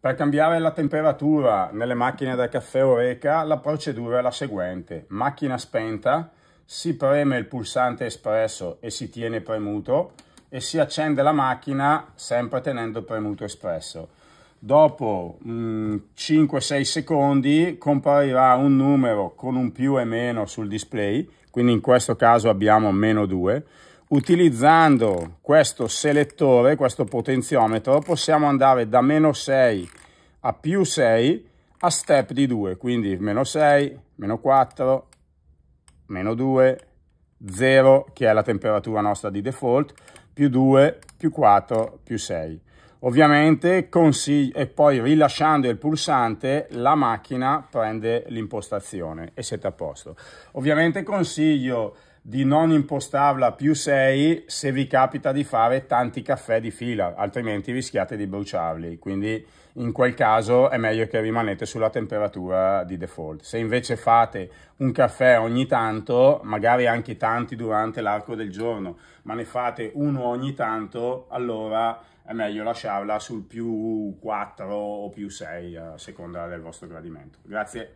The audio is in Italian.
Per cambiare la temperatura nelle macchine da caffè Oreca la procedura è la seguente. Macchina spenta, si preme il pulsante espresso e si tiene premuto e si accende la macchina sempre tenendo premuto espresso. Dopo 5-6 mm, secondi comparirà un numero con un più e meno sul display, quindi in questo caso abbiamo meno 2 utilizzando questo selettore, questo potenziometro, possiamo andare da meno 6 a più 6 a step di 2, quindi meno 6, meno 4, meno 2, 0, che è la temperatura nostra di default, più 2, più 4, più 6. Ovviamente e poi rilasciando il pulsante la macchina prende l'impostazione e siete a posto. Ovviamente consiglio di non impostarla più 6 se vi capita di fare tanti caffè di fila, altrimenti rischiate di bruciarli. Quindi in quel caso è meglio che rimanete sulla temperatura di default. Se invece fate un caffè ogni tanto, magari anche tanti durante l'arco del giorno, ma ne fate uno ogni tanto, allora è meglio lasciarla sul più 4 o più 6 a seconda del vostro gradimento. Grazie.